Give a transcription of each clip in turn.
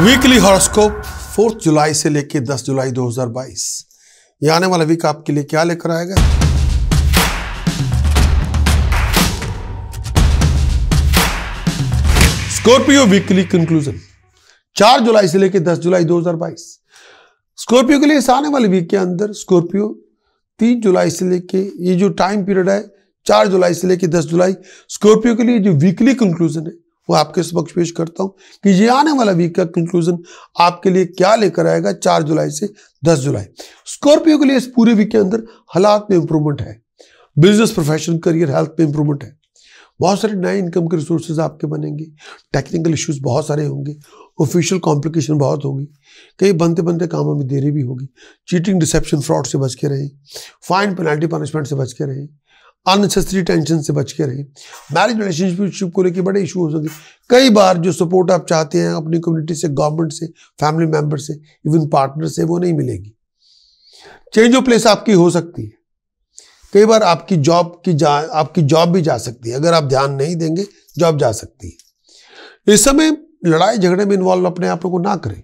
Weekly horoscope fourth जुलाई से लेकर 10 जुलाई 2022 ये आने वाला वीक आपके लिए क्या लेकर आएगा स्कॉर्पियो वीकली कंक्लूजन 4 जुलाई से लेकर 10 जुलाई 2022 स्कॉर्पियो के लिए इस आने वाले वीक के अंदर स्कॉर्पियो 3 जुलाई से लेके ये जो टाइम पीरियड है 4 जुलाई से लेके 10 जुलाई स्कॉर्पियो के लिए जो वीकली कंक्लूजन है वो आपके समक्ष पेश करता हूँ कि ये आने वाला वीक का कंक्लूजन आपके लिए क्या लेकर आएगा चार जुलाई से दस जुलाई स्कॉर्पियो के लिए इस पूरे वीक के अंदर हालात में इंप्रूवमेंट है बिजनेस प्रोफेशन करियर हेल्थ में इंप्रूवमेंट है बहुत सारे नए इनकम के रिसोर्सेज आपके बनेंगे टेक्निकल इश्यूज बहुत सारे होंगे ऑफिशियल कॉम्प्लिकेशन बहुत होगी कई बनते बनते कामों में देरी भी होगी चीटिंग डिसेप्शन फ्रॉड से बच के रहें फाइन पेनल्टी पनिशमेंट से बच के रहें अननेसेसरी टेंशन से बच के रहें मैरिज रिलेशनशिप को लेकर बड़े इशू हो सकते कई बार जो सपोर्ट आप चाहते हैं अपनी कम्युनिटी से गवर्नमेंट से फैमिली मेम्बर से इवन पार्टनर से वो नहीं मिलेगी चेंज ऑफ प्लेस आपकी हो सकती है कई बार आपकी जॉब की जा आपकी जॉब भी जा सकती है अगर आप ध्यान नहीं देंगे जॉब जा सकती है इस समय लड़ाई झगड़े में इन्वॉल्व अपने आप को ना करें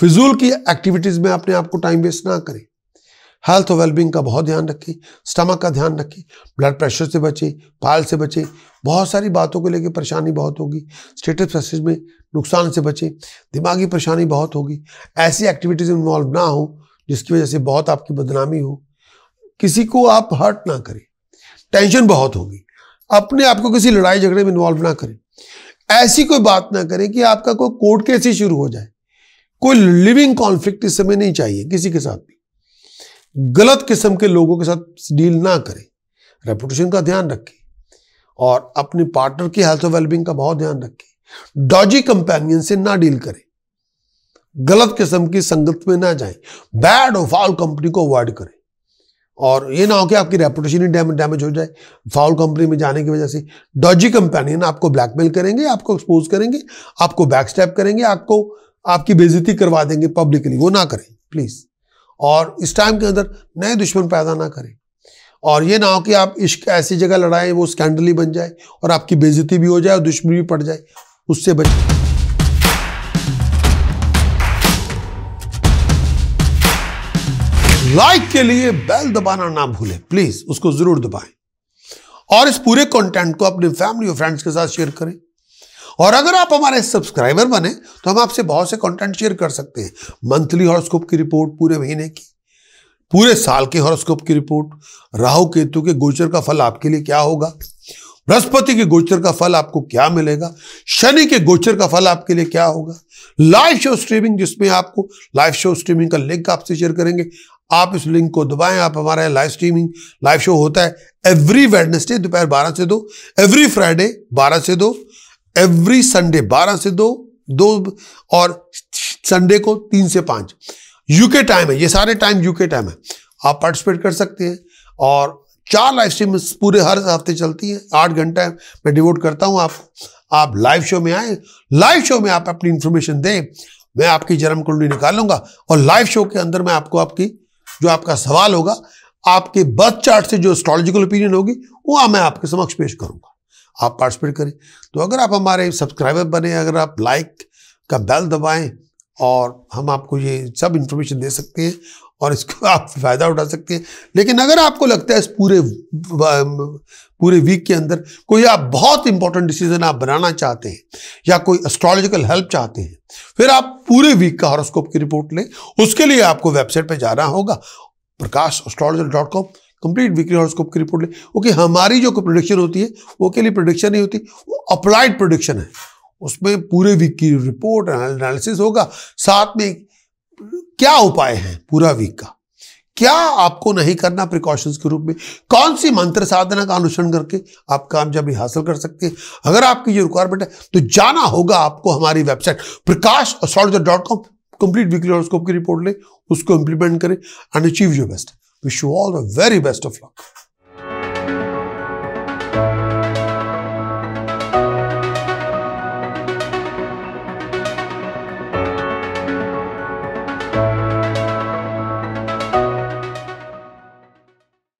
फिजूल की एक्टिविटीज़ में अपने आप को टाइम वेस्ट ना करें हेल्थ और वेलबींग का बहुत ध्यान रखें स्टमक का ध्यान रखें ब्लड प्रेशर से बचें पाल से बचें बहुत सारी बातों को लेकर परेशानी बहुत होगी स्टेटस प्रेसिस में नुकसान से बचें दिमागी परेशानी बहुत होगी ऐसी एक्टिविटीज़ इन्वॉल्व ना हो जिसकी वजह से बहुत आपकी बदनामी हो किसी को आप हर्ट ना करें टेंशन बहुत होगी अपने आप को किसी लड़ाई झगड़े में इन्वॉल्व ना करें ऐसी कोई बात ना करें कि आपका कोई कोर्ट केस ही शुरू हो जाए कोई लिविंग कॉन्फ्लिक्ट इस समय नहीं चाहिए किसी के साथ भी गलत किस्म के लोगों के साथ डील ना करें रेपुटेशन का ध्यान रखें और अपने पार्टनर की हेल्थ और वेलबींग का बहुत ध्यान रखें डॉजी कंपेनियन से ना डील करें गलत किस्म की संगत में ना जाएं बैड और फाउल कंपनी को अवॉइड करें और ये ना हो कि आपकी रेपुटेशन ही डैमेज हो जाए फाउल कंपनी में जाने की वजह से डॉजी कंपेनियन आपको ब्लैकमेल करेंगे आपको एक्सपोज करेंगे आपको बैक स्टेप करेंगे आपको आपकी बेजती करवा देंगे पब्लिकली वो ना करें प्लीज़ और इस टाइम के अंदर नए दुश्मन पैदा ना करें और ये ना हो कि आप इश्क ऐसी जगह लड़ाएं वो स्कैंडल ही बन जाए और आपकी बेजती भी हो जाए और दुश्मनी भी पड़ जाए उससे बचें लाइक के लिए बेल दबाना ना भूलें प्लीज उसको जरूर दबाएं और इस पूरे कंटेंट को अपने फैमिली और फ्रेंड्स के साथ शेयर करें और अगर आप हमारे सब्सक्राइबर बने तो हम आपसे बहुत से कंटेंट शेयर कर सकते हैं मंथली हॉरोस्कोप की रिपोर्ट पूरे महीने की पूरे साल के हॉरोस्कोप की रिपोर्ट राहु केतु के गोचर का फल आपके लिए क्या होगा बृहस्पति के गोचर का फल आपको क्या मिलेगा शनि के गोचर का फल आपके लिए क्या होगा लाइव शो स्ट्रीमिंग जिसमें आपको लाइव शो स्ट्रीमिंग का लिंक आपसे शेयर करेंगे आप इस लिंक को दबाएं आप हमारा लाइव स्ट्रीमिंग लाइव शो होता है एवरी वेडनेसडे दोपहर बारह से दो एवरी फ्राइडे बारह से दो एवरी संडे बारह से दो दो और संडे को तीन से पाँच यूके टाइम है ये सारे टाइम यूके टाइम है आप पार्टिसिपेट कर सकते हैं और चार लाइव स्ट्रीम पूरे हर हफ्ते चलती है आठ घंटा मैं डिवोट करता हूँ आप आप लाइव शो में आए लाइव शो में आप अपनी इन्फॉर्मेशन दें मैं आपकी जन्म कुंडली निकालूंगा और लाइव शो के अंदर मैं आपको आपकी जो आपका सवाल होगा आपके बर्थ चार्ट से जो एस्ट्रोलॉजिकल ओपिनियन होगी वो मैं आपके समक्ष पेश करूंगा आप पार्टिसिपेट करें तो अगर आप हमारे सब्सक्राइबर बने अगर आप लाइक का बेल दबाएं और हम आपको ये सब इन्फॉर्मेशन दे सकते हैं और इसको आप फ़ायदा उठा सकते हैं लेकिन अगर आपको लगता है इस पूरे पूरे वीक के अंदर कोई आप बहुत इंपॉर्टेंट डिसीजन आप बनाना चाहते हैं या कोई एस्ट्रोलॉजिकल हेल्प चाहते हैं फिर आप पूरे वीक का हॉरोस्कोप की रिपोर्ट लें उसके लिए आपको वेबसाइट पर जाना होगा Prakash astrologer dot com complete weekly horoscope की रिपोर्ट ले ओके हमारी जो प्रोडिक्शन होती है वो के लिए प्रोडिक्शन नहीं होती वो अप्लाइड प्रोडिक्शन है उसमें पूरे वीक की रिपोर्ट एनालिसिस होगा साथ में क्या उपाय है पूरा वीक का क्या आपको नहीं करना प्रिकॉशंस के रूप में कौन सी मंत्र साधना का अनुसरण करके आप कामयाबी हासिल कर सकते हैं अगर आपकी ये रिक्वायरमेंट है तो जाना होगा आपको हमारी website Prakash dot com complete weekly horoscope की रिपोर्ट ले उसको इंप्लीमेंट करें and achieve your best Wish you all the very best of luck.